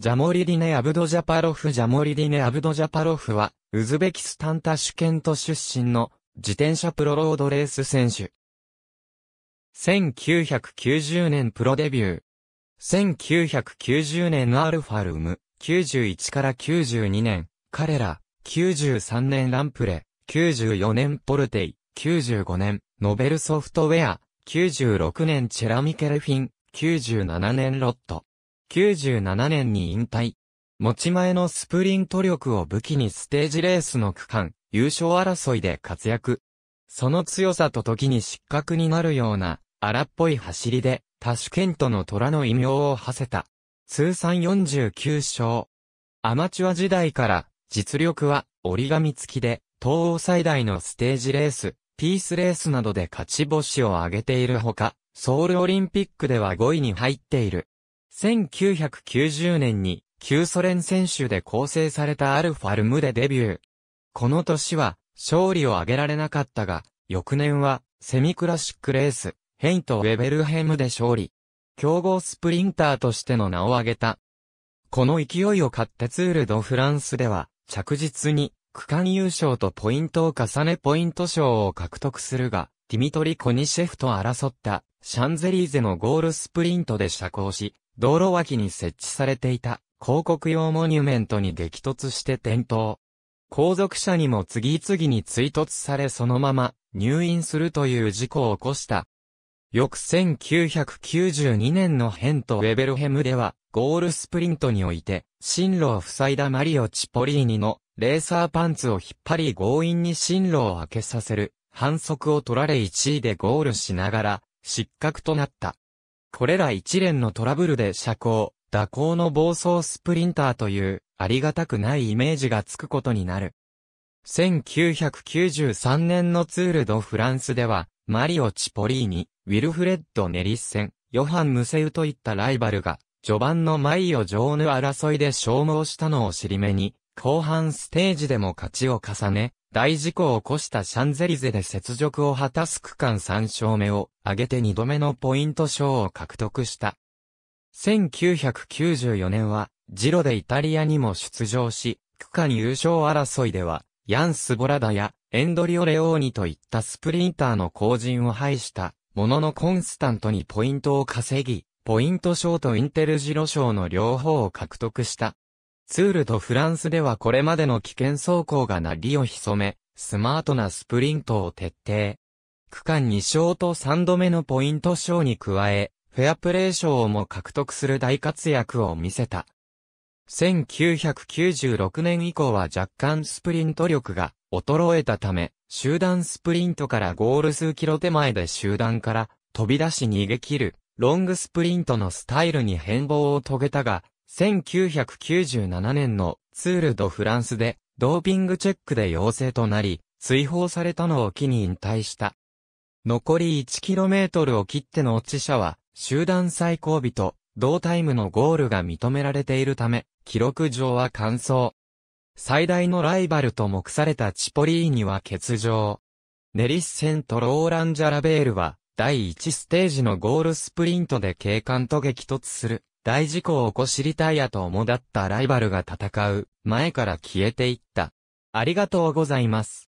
ジャモリディネ・アブドジャパロフジャモリディネ・アブドジャパロフは、ウズベキスタンタシュケント出身の自転車プロロードレース選手。1990年プロデビュー。1990年アルファルム、91から92年、彼ら、93年ランプレ、94年ポルテイ、95年、ノベルソフトウェア、96年チェラミケルフィン、97年ロット。97年に引退。持ち前のスプリント力を武器にステージレースの区間、優勝争いで活躍。その強さと時に失格になるような荒っぽい走りで、タシュケントの虎の異名を馳せた。通算49勝。アマチュア時代から実力は折り紙付きで、東欧最大のステージレース、ピースレースなどで勝ち星を挙げているほか、ソウルオリンピックでは5位に入っている。1990年に旧ソ連選手で構成されたアルファルムでデビュー。この年は勝利を挙げられなかったが、翌年はセミクラシックレース、ヘイト・ウェベルヘムで勝利。強豪スプリンターとしての名を挙げた。この勢いを買ってツール・ド・フランスでは着実に区間優勝とポイントを重ねポイント賞を獲得するが、ティミトリ・コニシェフと争ったシャンゼリーゼのゴールスプリントで遮光し、道路脇に設置されていた広告用モニュメントに激突して転倒。後続車にも次々に追突されそのまま入院するという事故を起こした。翌1992年のヘント・ウェベルヘムでは、ゴールスプリントにおいて、進路を塞いだマリオ・チポリーニの、レーサーパンツを引っ張り強引に進路を開けさせる、反則を取られ1位でゴールしながら、失格となった。これら一連のトラブルで車高、蛇行の暴走スプリンターという、ありがたくないイメージがつくことになる。1993年のツール・ド・フランスでは、マリオ・チポリーニ、ウィルフレッド・ネリッセン、ヨハン・ムセウといったライバルが、序盤のマイオ・ジョーヌ争いで消耗したのを尻目に、後半ステージでも勝ちを重ね、大事故を起こしたシャンゼリゼで雪辱を果たす区間3勝目を挙げて2度目のポイント賞を獲得した。1994年は、ジロでイタリアにも出場し、区間優勝争いでは、ヤンス・ボラダやエンドリオ・レオーニといったスプリンターの後陣を排した、もののコンスタントにポイントを稼ぎ、ポイント賞とインテルジロ賞の両方を獲得した。ツールとフランスではこれまでの危険走行が鳴りを潜め、スマートなスプリントを徹底。区間2勝と3度目のポイント賞に加え、フェアプレー賞も獲得する大活躍を見せた。1996年以降は若干スプリント力が衰えたため、集団スプリントからゴール数キロ手前で集団から飛び出し逃げ切る、ロングスプリントのスタイルに変貌を遂げたが、1997年のツール・ド・フランスでドーピングチェックで陽性となり、追放されたのを機に引退した。残り 1km を切っての落ち者は、集団最後尾と同タイムのゴールが認められているため、記録上は完走。最大のライバルと目されたチポリーニは欠場。ネリッセントローラン・ジャラベールは、第1ステージのゴールスプリントで警官と激突する。大事故を起こしリタイアと主だったライバルが戦う前から消えていった。ありがとうございます。